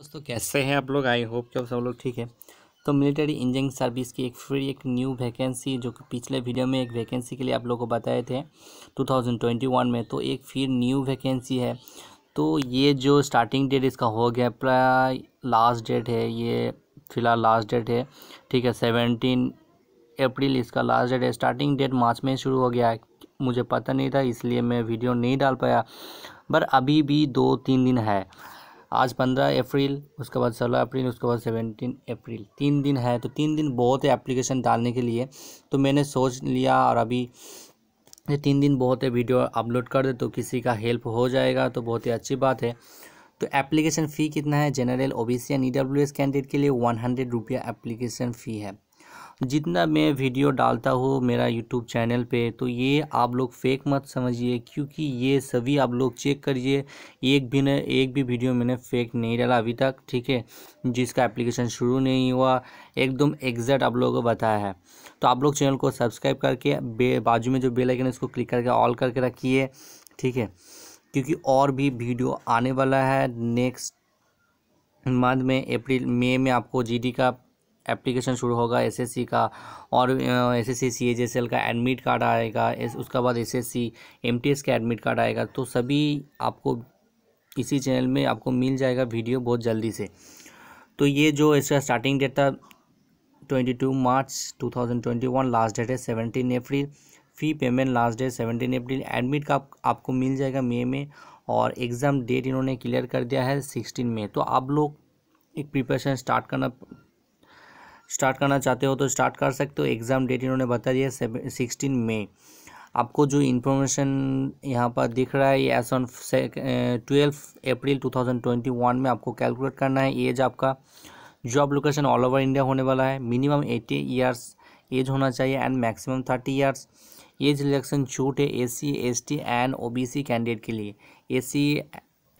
दोस्तों कैसे हैं आप लोग आई होप कि आप सब लोग ठीक है तो मिलिट्री इंजीनियरिंग सर्विस की एक फिर एक न्यू वैकेंसी जो कि पिछले वीडियो में एक वैकेंसी के लिए आप लोगों को बताए थे 2021 में तो एक फिर न्यू वैकेंसी है तो ये जो स्टार्टिंग डेट इसका हो गया प्राय लास्ट डेट है ये फ़िलहाल लास्ट डेट है ठीक है सेवनटीन अप्रैल इसका लास्ट डेट है स्टार्टिंग डेट मार्च में शुरू हो गया है मुझे पता नहीं था इसलिए मैं वीडियो नहीं डाल पाया पर अभी भी दो तीन दिन है आज पंद्रह अप्रैल उसके बाद सोलह अप्रैल उसके बाद सेवेंटीन अप्रैल तीन दिन है तो तीन दिन बहुत है एप्लीकेशन डालने के लिए तो मैंने सोच लिया और अभी ये तीन दिन बहुत है वीडियो अपलोड कर दे तो किसी का हेल्प हो जाएगा तो बहुत ही अच्छी बात है तो एप्लीकेशन फ़ी कितना है general OBC and S candidate के लिए वन हंड्रेड रुपया एप्लीकेशन फ़ी है जितना मैं वीडियो डालता हूँ मेरा यूट्यूब चैनल पे तो ये आप लोग फेक मत समझिए क्योंकि ये सभी आप लोग चेक करिए एक भी न एक भी वीडियो मैंने फेक नहीं डाला अभी तक ठीक है जिसका एप्लीकेशन शुरू नहीं हुआ एकदम एग्जैक्ट आप लोगों को बताया है तो आप लोग चैनल को सब्सक्राइब करके बे बाजू में जो बेल आइकन है उसको क्लिक करके ऑल करके रखिए ठीक है क्योंकि और भी वीडियो आने वाला है नेक्स्ट मंथ में अप्रैल मई में आपको जीडी का एप्लीकेशन शुरू होगा एसएससी का और एसएससी सीएचएसएल का एडमिट कार्ड आएगा उसके बाद एसएससी एमटीएस का एडमिट कार्ड आएगा तो सभी आपको इसी चैनल में आपको मिल जाएगा वीडियो बहुत जल्दी से तो ये जो इसका स्टार्टिंग डेट था twenty two March two thousand twenty one last date है seventeen April fee payment last date seventeen April admit का आपको मिल जाएगा मई में और एग्ज़ाम डेट इन्होंने क्लियर कर दिया है सिक्सटीन में तो आप लोग एक प्रिपरेशन स्टार्ट करना स्टार्ट करना चाहते हो तो स्टार्ट कर सकते हो एग्ज़ाम डेट इन्होंने बता दिया सिक्सटीन मई आपको जो इन्फॉर्मेशन यहाँ पर दिख रहा है एस ऑन ट्वेल्व अप्रैल 2021 में आपको कैलकुलेट करना है एज आपका job location all over India होने वाला है मिनिमम एटी ईयर्स एज होना चाहिए and maximum thirty years age relaxation छूट है S ST and OBC candidate के लिए सी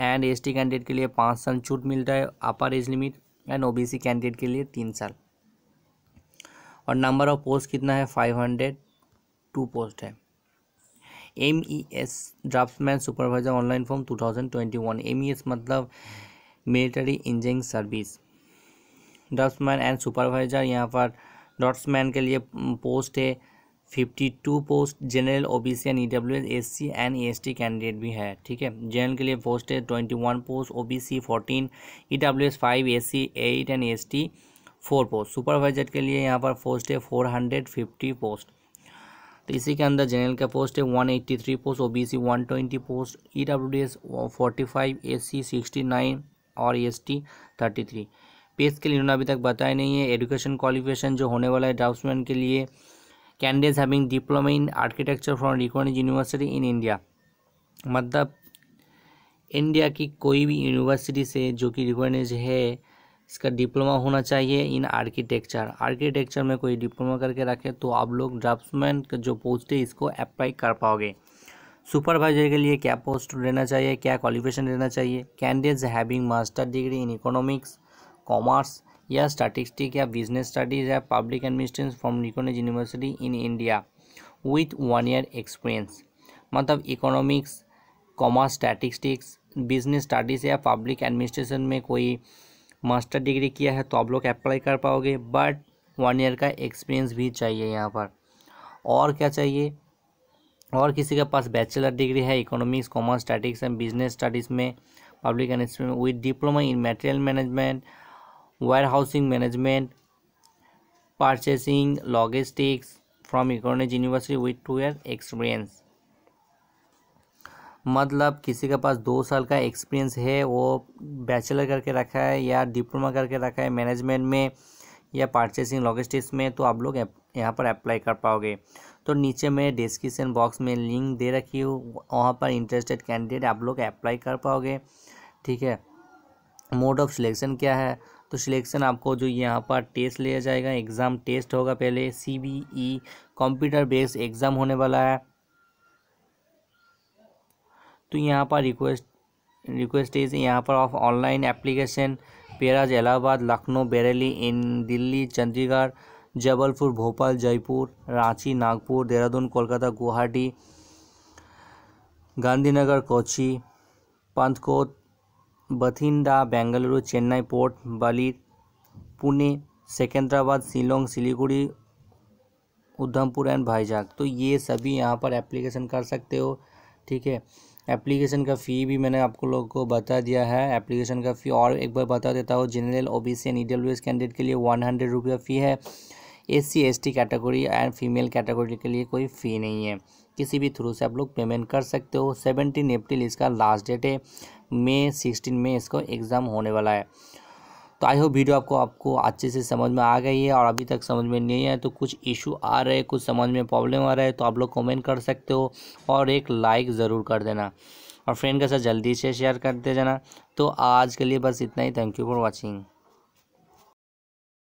एंड एसटी कैंडिडेट के लिए पाँच साल छूट मिलता है upper age limit and C candidate के लिए तीन साल और नंबर ऑफ पोस्ट कितना है फाइव हंड्रेड टू पोस्ट है M E S draftsman supervisor online form two thousand twenty one M E S मतलब military engineering service draftsman and supervisor यहाँ पर ड्राफ्टमैन के लिए पोस्ट है fifty two post general O B C and E W S S C and E S T candidate भी है ठीक है जनरल के लिए पोस्ट है twenty one post O B C fourteen E W S five S C eight and S T four post supervisor के लिए यहाँ पर पोस्ट है फोर हंड्रेड फिफ्टी पोस्ट तो इसी के अंदर जनरल का पोस्ट है one eighty three post O B C one twenty post E W D S forty five S C sixty nine और S T thirty three pay scale इन्होंने अभी तक बताया नहीं है एजुकेशन क्वालिफिकेशन जो होने वाला है ड्राफ्टमैन के लिए candidates having diploma in architecture from record university in India मतलब इंडिया की कोई भी यूनिवर्सिटी से जो कि रिकॉग्नाइज है इसका डिप्लोमा होना चाहिए इन आर्किटेक्चर आर्किटेक्चर में कोई डिप्लोमा करके रखें तो आप लोग ड्राफ्टमैन का जो पोस्ट है इसको अप्लाई कर पाओगे सुपरवाइजर के लिए क्या पोस्ट रहना चाहिए क्या क्वालिफिकेशन रहना चाहिए candidates having master degree in economics commerce या स्टैटिस्टिक या बिजनेस स्टडीज़ या पब्लिक एडमिनिस्ट्रेशन फ्रॉम निकोनेज university in India with one year experience मतलब economics commerce statistics business studies या पब्लिक एडमिनिस्ट्रेशन में कोई मास्टर डिग्री किया है तो आप लोग अप्लाई कर पाओगे बट वन ईयर का एक्सपीरियंस भी चाहिए यहाँ पर और क्या चाहिए और किसी के पास बैचलर डिग्री है economics commerce statics and business studies में public administration with diploma in material management warehousing management purchasing logistics from economic university with two year experience मतलब किसी के पास दो साल का एक्सपीरियंस है वो बैचलर करके रखा है या डिप्लोमा करके रखा है मैनेजमेंट में या पार्चेसिंग लॉजिस्टिक्स में तो आप लोग यहाँ पर अप्लाई कर पाओगे तो नीचे मैं डिस्क्रिप्सन बॉक्स में लिंक दे रखी हूँ वहाँ पर इंटरेस्टेड कैंडिडेट आप लोग अप्लाई कर पाओगे ठीक है मोड ऑफ सिलेक्शन क्या है तो सिलेक्शन आपको जो यहाँ पर टेस्ट लिया जाएगा एग्ज़ाम टेस्ट होगा पहले C B E computer based exam होने वाला है तो यहाँ पर रिक्वेस्ट रिक्वेस्ट इज यहाँ पर ऑफ ऑनलाइन एप्लीकेशन पेराज Allahabad Lucknow Bareilly in Delhi Chandigarh Jabalpur Bhopal Jaipur Ranchi Nagpur Dehradun Kolkata Guwahati Gandhinagar Kochi Pathankot Bathinda Bengaluru Chennai Port Blair Pune Secunderabad Shillong Siliguri Udhampur and Vizag तो ये सभी यहाँ पर एप्लीकेशन कर सकते हो ठीक है एप्लीकेशन का फ़ी भी मैंने आपको लोग को बता दिया है एप्लीकेशन का फ़ी और एक बार बता देता हूँ general O B C and E W S candidate के लिए वन हंड्रेड रुपया फ़ी है S C S T category and female category के लिए कोई फ़ी नहीं है किसी भी थ्रू से आप लोग पेमेंट कर सकते हो सेवनटीन अप्रैल इसका लास्ट डेट है मे सिक्सटीन में इसको एग्ज़ाम होने वाला है तो आई होप वीडियो आपको आपको अच्छे से समझ में आ गई है और अभी तक समझ में नहीं आया तो कुछ इशू आ रहे हैं कुछ समझ में प्रॉब्लम आ रहा है तो आप लोग कमेंट कर सकते हो और एक लाइक ज़रूर कर देना और फ्रेंड के साथ जल्दी से शेयर करते जाना तो आज के लिए बस इतना ही थैंक यू फॉर वॉचिंग